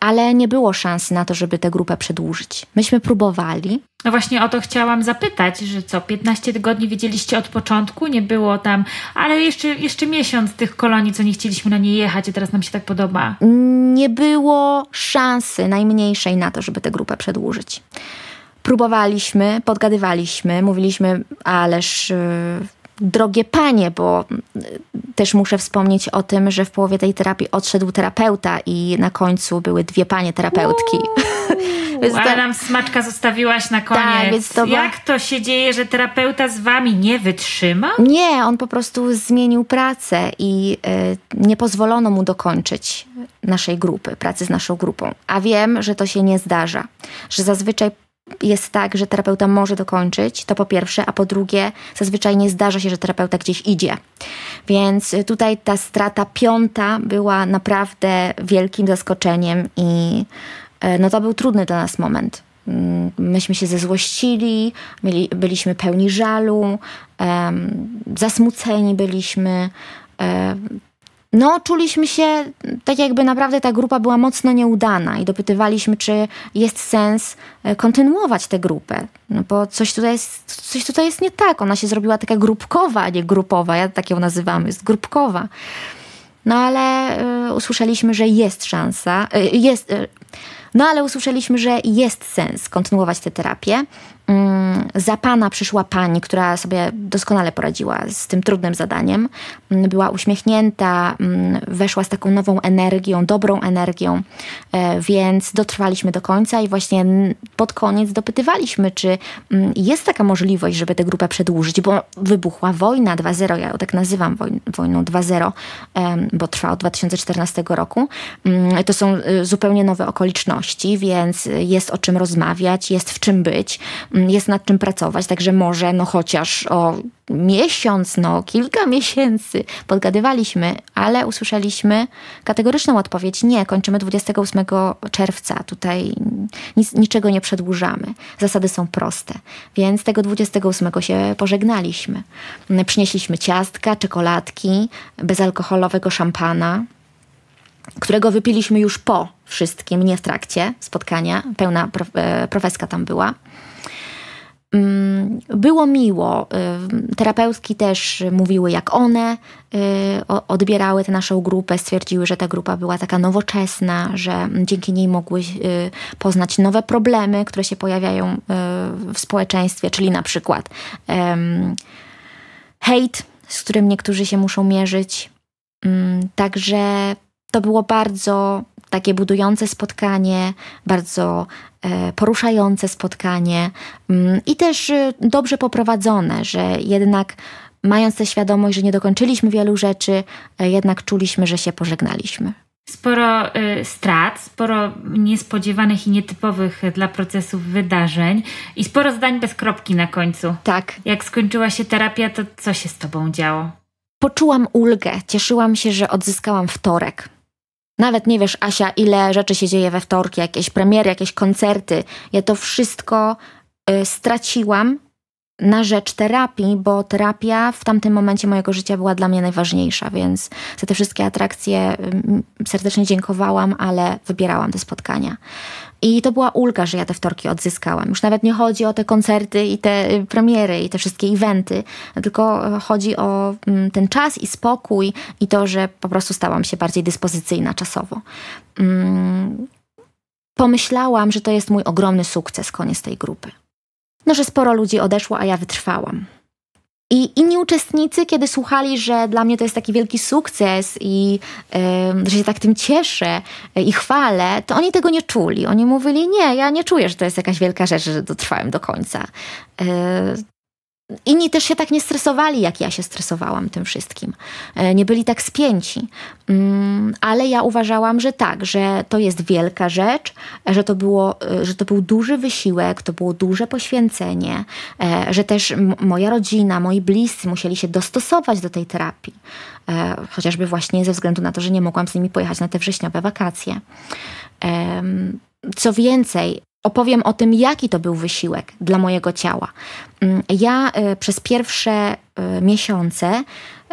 Ale nie było szans na to, żeby tę grupę przedłużyć. Myśmy próbowali. No właśnie o to chciałam zapytać, że co, 15 tygodni wiedzieliście od początku, nie było tam, ale jeszcze, jeszcze miesiąc tych kolonii, co nie chcieliśmy na nie jechać, a teraz nam się tak podoba. Nie było szansy najmniejszej na to, żeby tę grupę przedłużyć próbowaliśmy, podgadywaliśmy, mówiliśmy, ależ y, drogie panie, bo y, też muszę wspomnieć o tym, że w połowie tej terapii odszedł terapeuta i na końcu były dwie panie terapeutki. Uuu, (laughs) ale nam smaczka zostawiłaś na koniec. Tak, więc to Jak to się dzieje, że terapeuta z wami nie wytrzyma? Nie, on po prostu zmienił pracę i y, nie pozwolono mu dokończyć naszej grupy, pracy z naszą grupą. A wiem, że to się nie zdarza, że zazwyczaj jest tak, że terapeuta może dokończyć, to po pierwsze, a po drugie, zazwyczaj nie zdarza się, że terapeuta gdzieś idzie. Więc y, tutaj ta strata piąta była naprawdę wielkim zaskoczeniem i y, no to był trudny dla nas moment. Mm, myśmy się zezłościli, byliśmy pełni żalu, um, zasmuceni byliśmy no, czuliśmy się tak, jakby naprawdę ta grupa była mocno nieudana i dopytywaliśmy, czy jest sens e, kontynuować tę grupę. No bo coś tutaj jest, coś tutaj jest nie tak. Ona się zrobiła taka grupkowa, a nie grupowa. Ja tak ją nazywam, jest grupkowa. No ale y, usłyszeliśmy, że jest szansa, y, jest. Y, no ale usłyszeliśmy, że jest sens kontynuować tę terapię. Mm, za pana przyszła pani, która sobie doskonale poradziła z tym trudnym zadaniem. Mm, była uśmiechnięta, mm, weszła z taką nową energią, dobrą energią, e, więc dotrwaliśmy do końca i właśnie pod koniec dopytywaliśmy, czy jest taka możliwość, żeby tę grupę przedłużyć, bo wybuchła wojna 2.0, ja ją tak nazywam wojną 2.0, bo trwa od 2014 roku. To są y, zupełnie nowe okoliczności, więc jest o czym rozmawiać, jest w czym być jest nad czym pracować, także może no chociaż o miesiąc, no kilka (laughs) miesięcy podgadywaliśmy, ale usłyszeliśmy kategoryczną odpowiedź nie, kończymy 28 czerwca, tutaj nic, niczego nie przedłużamy, zasady są proste, więc tego 28 się pożegnaliśmy. Przynieśliśmy ciastka, czekoladki, bezalkoholowego szampana, którego wypiliśmy już po wszystkim, nie w trakcie spotkania, pełna e, profeska tam była. Mm, było miło. Y, Terapeutki też mówiły, jak one y, odbierały tę naszą grupę. Stwierdziły, że ta grupa była taka nowoczesna, że dzięki niej mogły y, poznać nowe problemy, które się pojawiają w społeczeństwie, czyli na przykład hejt, z którym niektórzy się muszą mierzyć. Mm, także to było bardzo takie budujące spotkanie, bardzo e, poruszające spotkanie mm, i też e, dobrze poprowadzone, że jednak mając tę świadomość, że nie dokończyliśmy wielu rzeczy, e, jednak czuliśmy, że się pożegnaliśmy. Sporo y, strat, sporo niespodziewanych i nietypowych dla procesów wydarzeń i sporo zdań bez kropki na końcu. Tak. Jak skończyła się terapia, to co się z tobą działo? Poczułam ulgę, cieszyłam się, że odzyskałam wtorek nawet nie wiesz, Asia, ile rzeczy się dzieje we wtorki, jakieś premiery, jakieś koncerty. Ja to wszystko y, straciłam na rzecz terapii, bo terapia w tamtym momencie mojego życia była dla mnie najważniejsza, więc za te wszystkie atrakcje mm, serdecznie dziękowałam, ale wybierałam te spotkania. I to była ulga, że ja te wtorki odzyskałam. Już nawet nie chodzi o te koncerty i te y, premiery i te wszystkie eventy, tylko chodzi o mm, ten czas i spokój i to, że po prostu stałam się bardziej dyspozycyjna czasowo. Mm, pomyślałam, że to jest mój ogromny sukces, koniec tej grupy no, że sporo ludzi odeszło, a ja wytrwałam. I inni uczestnicy, kiedy słuchali, że dla mnie to jest taki wielki sukces i y, że się tak tym cieszę e, i chwalę, to oni tego nie czuli. Oni mówili, nie, ja nie czuję, że to jest jakaś wielka rzecz, że dotrwałem do końca. E, Inni też się tak nie stresowali, jak ja się stresowałam tym wszystkim. E, nie byli tak spięci. Mm, ale ja uważałam, że tak, że to jest wielka rzecz, że to, było, e, że to był duży wysiłek, to było duże poświęcenie, e, że też moja rodzina, moi bliscy musieli się dostosować do tej terapii. Chociażby właśnie ze względu na to, że nie mogłam z nimi pojechać na te wrześniowe wakacje. Co więcej, opowiem o tym, jaki to był wysiłek dla mojego ciała. Mm, ja y, przez pierwsze y, miesiące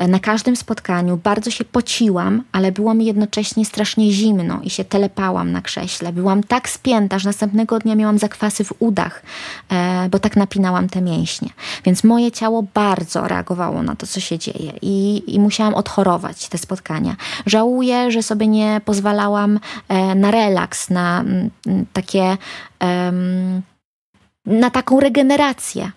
na każdym spotkaniu bardzo się pociłam, ale było mi jednocześnie strasznie zimno i się telepałam na krześle. Byłam tak spięta, że następnego dnia miałam zakwasy w udach, e, bo tak napinałam te mięśnie. Więc moje ciało bardzo reagowało na to, co się dzieje i, i musiałam odchorować te spotkania. Żałuję, że sobie nie pozwalałam e, na relaks, na takie. na taką regenerację,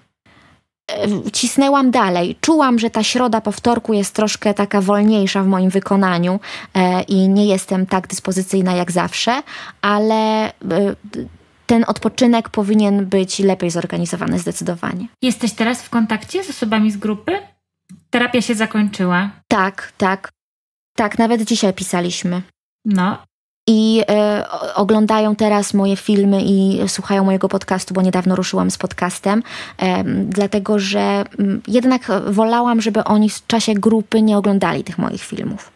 cisnęłam dalej. Czułam, że ta środa po wtorku jest troszkę taka wolniejsza w moim wykonaniu e, i nie jestem tak dyspozycyjna jak zawsze, ale e, ten odpoczynek powinien być lepiej zorganizowany zdecydowanie. Jesteś teraz w kontakcie z osobami z grupy? Terapia się zakończyła. Tak, tak. Tak, nawet dzisiaj pisaliśmy. No, i e, oglądają teraz moje filmy i słuchają mojego podcastu, bo niedawno ruszyłam z podcastem, dlatego że mm, jednak wolałam, żeby oni w czasie grupy nie oglądali tych moich filmów.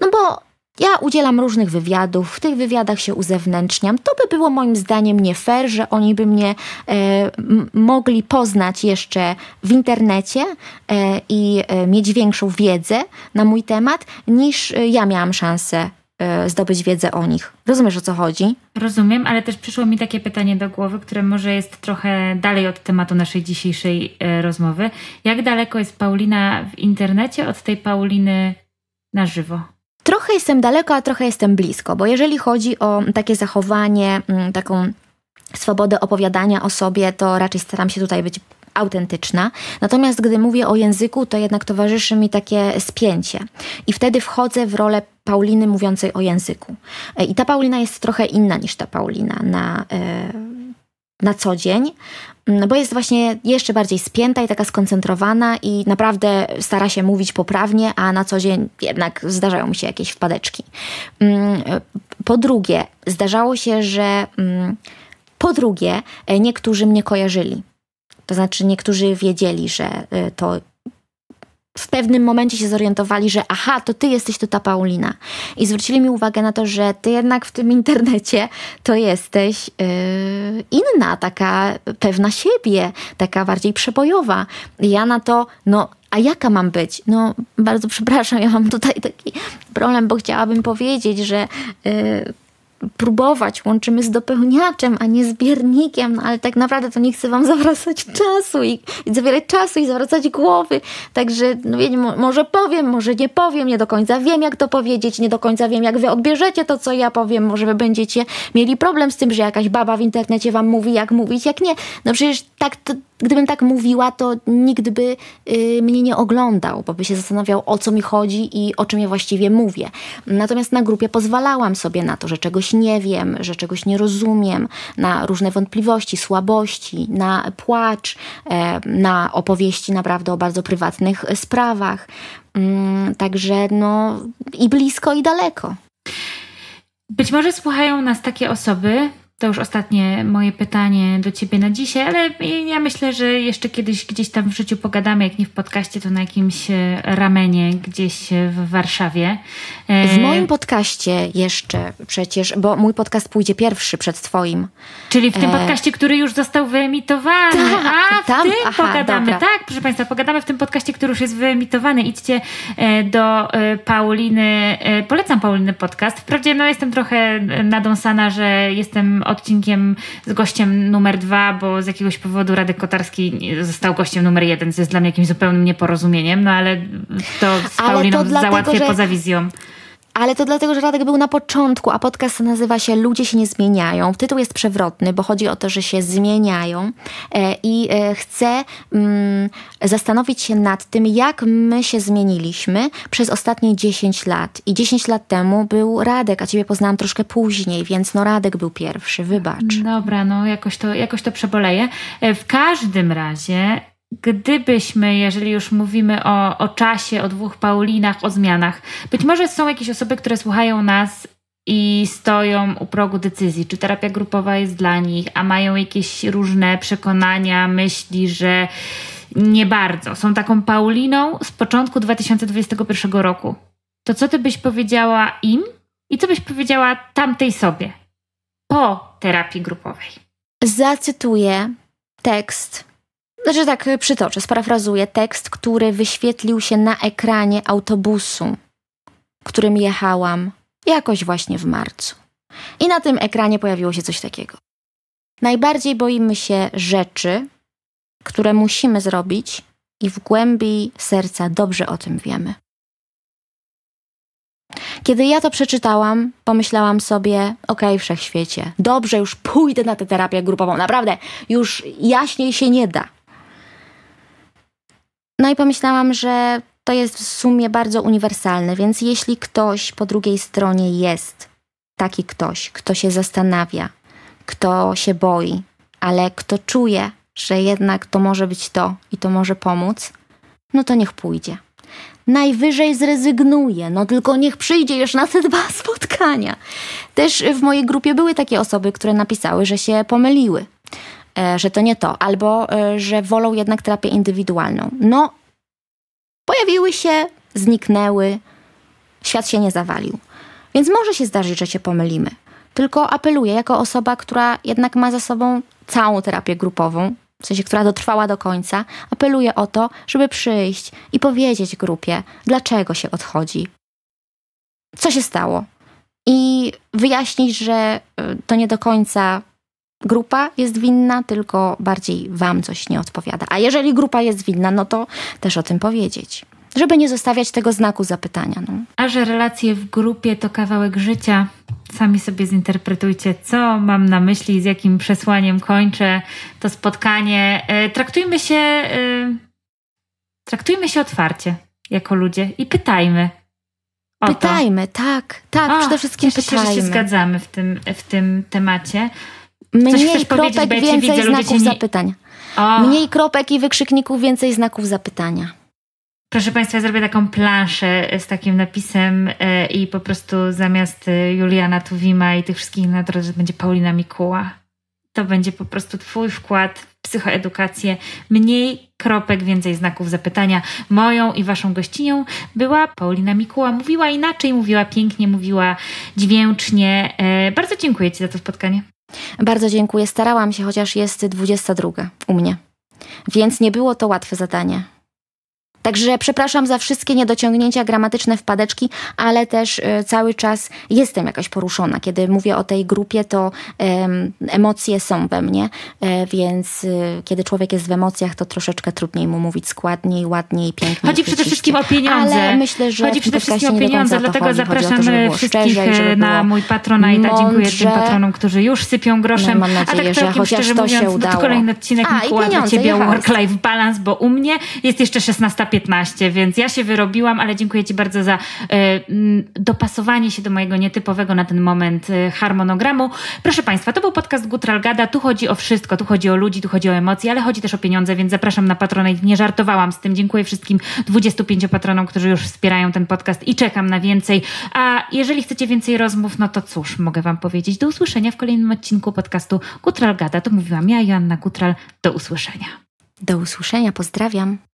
No bo ja udzielam różnych wywiadów, w tych wywiadach się uzewnętrzniam. To by było moim zdaniem nie fair, że oni by mnie e, mogli poznać jeszcze w internecie e, i e, mieć większą wiedzę na mój temat, niż e, ja miałam szansę E, zdobyć wiedzę o nich. Rozumiesz o co chodzi? Rozumiem, ale też przyszło mi takie pytanie do głowy, które może jest trochę dalej od tematu naszej dzisiejszej e, rozmowy. Jak daleko jest Paulina w internecie od tej Pauliny na żywo? Trochę jestem daleko, a trochę jestem blisko, bo jeżeli chodzi o takie zachowanie, mm, taką swobodę opowiadania o sobie, to raczej staram się tutaj być autentyczna. Natomiast gdy mówię o języku, to jednak towarzyszy mi takie spięcie. I wtedy wchodzę w rolę Pauliny mówiącej o języku. E, I ta Paulina jest trochę inna niż ta Paulina na, e, na co dzień, bo jest właśnie jeszcze bardziej spięta i taka skoncentrowana i naprawdę stara się mówić poprawnie, a na co dzień jednak zdarzają mi się jakieś wpadeczki. E, po drugie, zdarzało się, że po drugie, niektórzy mnie kojarzyli. To znaczy, niektórzy wiedzieli, że y, to w pewnym momencie się zorientowali, że aha, to ty jesteś to ta Paulina. I zwrócili mi uwagę na to, że ty jednak w tym internecie to jesteś yy, inna, taka pewna siebie, taka bardziej przebojowa. I ja na to, no a jaka mam być? No, bardzo przepraszam, ja mam tutaj taki problem, bo chciałabym powiedzieć, że y, próbować łączymy z dopełniaczem, a nie z biernikiem, no ale tak naprawdę to nie chcę Wam (laughs) zawracać czasu i, i zawierać czasu i zawracać głowy. Także no wiecie, może powiem, może nie powiem, nie do końca wiem, jak to powiedzieć, nie do końca wiem, jak Wy odbierzecie to, co ja powiem. Może Wy będziecie mieli problem z tym, że jakaś baba w internecie Wam mówi, jak mówić, jak nie. No przecież tak to gdybym tak mówiła, to nikt by y, mnie nie oglądał, bo by się zastanawiał, o co mi chodzi i o czym ja właściwie mówię. Natomiast na grupie pozwalałam sobie na to, że czegoś nie wiem, że czegoś nie rozumiem, na różne wątpliwości, słabości, na płacz, e, na opowieści naprawdę o bardzo prywatnych sprawach. Mm, także no i blisko, i daleko. Być może słuchają nas takie osoby, to już ostatnie moje pytanie do Ciebie na dzisiaj, ale ja myślę, że jeszcze kiedyś gdzieś tam w życiu pogadamy, jak nie w podcaście, to na jakimś e, ramenie gdzieś w Warszawie. E, w moim podcaście jeszcze przecież, bo mój podcast pójdzie pierwszy przed Twoim. Czyli w tym e, podcaście, który już został wyemitowany. Ta, A, w tam? tym Aha, pogadamy. Dobra. Tak, proszę Państwa, pogadamy w tym podcaście, który już jest wyemitowany. Idźcie do Pauliny. Polecam Pauliny podcast. Wprawdzie no, jestem trochę nadąsana, że jestem odcinkiem z gościem numer dwa, bo z jakiegoś powodu Radek Kotarski został gościem numer jeden, co jest dla mnie jakimś zupełnym nieporozumieniem, no ale to z Pauliną załatwię poza wizją. Ale to dlatego, że Radek był na początku, a podcast nazywa się Ludzie się nie zmieniają. Tytuł jest przewrotny, bo chodzi o to, że się zmieniają e, i e, chcę mm, zastanowić się nad tym, jak my się zmieniliśmy przez ostatnie 10 lat. I 10 lat temu był Radek, a ciebie poznałam troszkę później, więc no Radek był pierwszy, wybacz. Dobra, no jakoś to, jakoś to przeboleję. E, w każdym razie gdybyśmy, jeżeli już mówimy o, o czasie, o dwóch Paulinach, o zmianach, być może są jakieś osoby, które słuchają nas i stoją u progu decyzji, czy terapia grupowa jest dla nich, a mają jakieś różne przekonania, myśli, że nie bardzo. Są taką Pauliną z początku 2021 roku. To co ty byś powiedziała im i co byś powiedziała tamtej sobie po terapii grupowej? Zacytuję tekst znaczy tak, y, przytoczę, sparafrazuję tekst, który wyświetlił się na ekranie autobusu, którym jechałam jakoś właśnie w marcu. I na tym ekranie pojawiło się coś takiego. Najbardziej boimy się rzeczy, które musimy zrobić, i w głębi serca dobrze o tym wiemy. Kiedy ja to przeczytałam, pomyślałam sobie: Okej, okay, wszechświecie, dobrze, już pójdę na tę terapię grupową, naprawdę, już jaśniej się nie da. No i pomyślałam, że to jest w sumie bardzo uniwersalne, więc jeśli ktoś po drugiej stronie jest taki ktoś, kto się zastanawia, kto się boi, ale kto czuje, że jednak to może być to i to może pomóc, no to niech pójdzie. Najwyżej zrezygnuje, no tylko niech przyjdzie już na te dwa spotkania. Też w mojej grupie były takie osoby, które napisały, że się pomyliły, E, że to nie to, albo e, że wolą jednak terapię indywidualną. No, pojawiły się, zniknęły, świat się nie zawalił. Więc może się zdarzyć, że się pomylimy. Tylko apeluję jako osoba, która jednak ma za sobą całą terapię grupową, w sensie, która dotrwała do końca, apeluję o to, żeby przyjść i powiedzieć grupie, dlaczego się odchodzi, co się stało i wyjaśnić, że e, to nie do końca grupa jest winna, tylko bardziej wam coś nie odpowiada. A jeżeli grupa jest winna, no to też o tym powiedzieć. Żeby nie zostawiać tego znaku zapytania. No. A że relacje w grupie to kawałek życia, sami sobie zinterpretujcie, co mam na myśli, z jakim przesłaniem kończę to spotkanie. E, traktujmy się, e, traktujmy się otwarcie jako ludzie i pytajmy. Pytajmy, tak, tak, o, przede wszystkim pytajmy. Się, że się zgadzamy w tym, w tym temacie mniej kropek, Becie, więcej znaków nie... O. Mniej kropek i wykrzykników, więcej znaków zapytania. Proszę Państwa, ja zrobię taką planszę z takim napisem e, i po prostu zamiast e, Juliana Tuwima i tych wszystkich na drodze będzie Paulina Mikuła. To będzie po prostu Twój wkład w psychoedukację. Mniej kropek, więcej znaków zapytania. Moją i Waszą gościnią była Paulina Mikuła. Mówiła inaczej, mówiła pięknie, mówiła dźwięcznie. E, bardzo dziękuję Ci za to spotkanie. Bardzo dziękuję, starałam się, chociaż jest 22 u mnie. Więc nie było to łatwe zadanie. Także przepraszam za wszystkie niedociągnięcia gramatyczne, wpadeczki, ale też e, cały czas jestem jakaś poruszona. Kiedy mówię o tej grupie, to emocje są we mnie, e, więc e, kiedy człowiek jest w emocjach, to troszeczkę trudniej mu mówić składniej, ładniej, piękniej. Chodzi przede wszystkim o pieniądze. Ale myślę, że Chodzi przede wszystkim o pieniądze, dlatego chodzi. zapraszamy to, wszystkich szczerze, na mój Patronite. Tak mądrze. Dziękuję tym patronom, którzy już sypią groszem. No, mam nadzieję, A tak że chociaż to mówiąc, się udało. To kolejny odcinek A, Mikuła dla Ciebie Work-Life Balance, bo u mnie jest jeszcze 16 15, więc ja się wyrobiłam, ale dziękuję Ci bardzo za e, dopasowanie się do mojego nietypowego na ten moment e, harmonogramu. Proszę Państwa, to był podcast Gutral Gada. Tu chodzi o wszystko, tu chodzi o ludzi, tu chodzi o emocje, ale chodzi też o pieniądze, więc zapraszam na Patronite. Nie żartowałam z tym. Dziękuję wszystkim 25 patronom, którzy już wspierają ten podcast i czekam na więcej. A jeżeli chcecie więcej rozmów, no to cóż, mogę Wam powiedzieć. Do usłyszenia w kolejnym odcinku podcastu Gutral Gada. To mówiłam ja, Joanna Gutral. Do usłyszenia. Do usłyszenia, pozdrawiam.